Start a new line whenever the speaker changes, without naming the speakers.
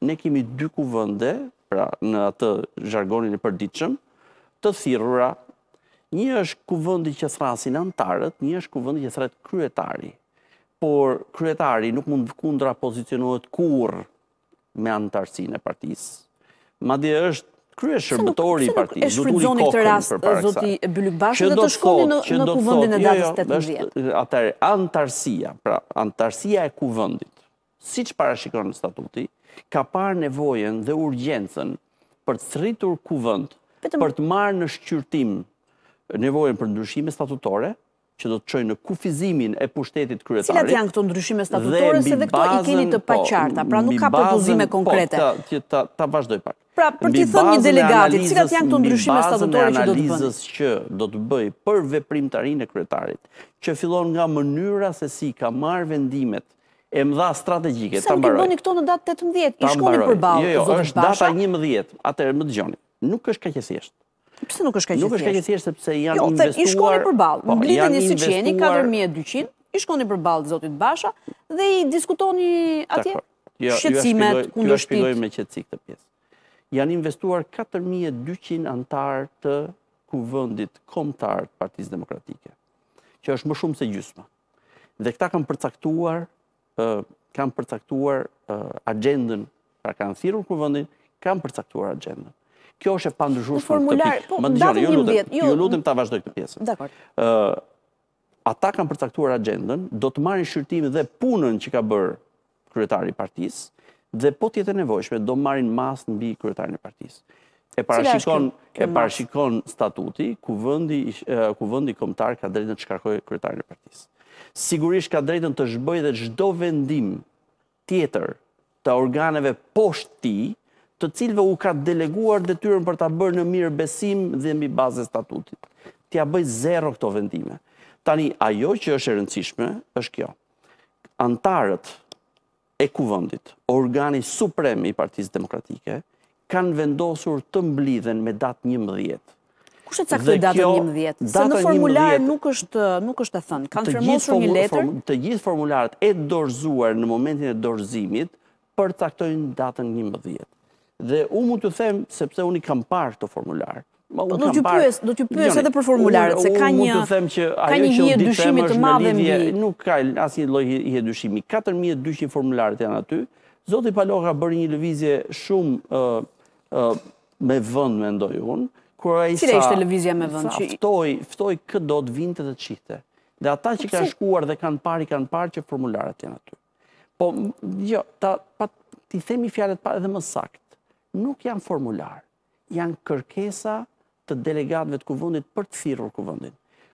ne kemi dy kuvënde, pra në atë zhargonin e përdiqëm, të thirura, një është kuvëndi që thrasin antarët, një është kuvëndi që thret kryetari, por kryetari nuk mund kundra pozicionohet kur me antarësin e partisë. Ma dhe është krye shërbëtori i partijë, do t'u i kokën për para kësa. Zoti Bëllyk Bashë dhe të shkoni në kuvëndin e datës 18. Jo, Atërë, jo, antarësia, pra, antarësia e kuvëndit, si që parashikon në statuti, ka parë nevojen dhe urgjensën për të sritur kuvënd, për të marë në shqyrtim nevojen për ndryshime statutore, që do të qojë në kufizimin e pushtetit kryetarit. Cilat janë këto ndryshime statutore, se dhe këto i keni të po, paqarta, pra nuk ka përpozime po, konkrete. Po, ta vazhdoj pak. Pra, për ti thënë një delegatit, cilat janë këto ndryshime statutore që do të bëjë? Në bazën e analizës që do të bëj për veprim të arin e kryetarit, që fillon nga mënyra se si ka marë vendimet e dha strategjike. Sa më këmë bëni këto në datë 18, i shkoni për balë, zotë Basha? Jo, jo, është data 11, atër më dëgjoni. Nuk është kajqesisht. Pse nuk është kajqesisht? Nuk është kajqesisht, sepse janë investuar... Jo, i shkoni për balë, më blitë një si qeni, 4200, i shkoni për balë, zotit Basha, dhe i diskutoni atje jo, jo, jo, me pjesë. Janë investuar 4200 antarë të kuvëndit komtarë të partiz demokratike, që është më shumë se gjysma. Dhe këta kam përcaktuar kanë përcaktuar agendën, pra kanë thirur kërëvëndin, kanë përcaktuar agendën. Kjo është e pandrëshur shumë të pikë. Po, Më datë jo, Ju lutëm të vazhdoj këtë pjesën. Dekor. Ata kanë përcaktuar agendën, do të marrë një dhe punën që ka bërë kryetari partisë, dhe po tjetë e nevojshme, do marrin masë në bi kërëtari e partisë. E parashikon statuti, ku vëndi komtar ka drejtë në të shkarkoj kryetarën e partisë sigurisht ka drejtën të zhbëj dhe gjdo vendim tjetër të organeve poshtë ti, të cilve u ka deleguar dhe tyrën për të bërë në mirë besim dhe mbi bazë e statutit. Ti a bëjt zero këto vendime. Tani, ajo që është e rëndësishme, është kjo. Antarët e kuvëndit, organi supremi i partizit demokratike, kanë vendosur të mblidhen me datë një mëdhjetë. Kushe të sakte datë një më Se në formular nuk është, nuk është e thënë, kanë të një letër? Të gjithë formularët e dorzuar në momentin e dorzimit, për të datën një më vjetë. Dhe u mu të them, sepse unë i kam parë të formularë. Po, do t'ju pyes, do t'ju pyes edhe për formularët, se ka një mund të them që ajo një të madhe mbi nuk ka asnjë lloj hije dyshimi. 4200 formularët janë aty. Zoti Paloha bërë një lëvizje shumë ë uh, me vend unë kura i sa... Cile ishte lëvizja me vëndë që... Ftoj, ftoj këtë do të vinte të të qite. Dhe ata që po kanë shkuar dhe kanë parë, kanë parë që formularet të jenë aty. Po, jo, ta ti themi fjallet pa edhe më sakt. Nuk janë formular, janë kërkesa të delegatëve të kuvëndit për të firur kuvëndit.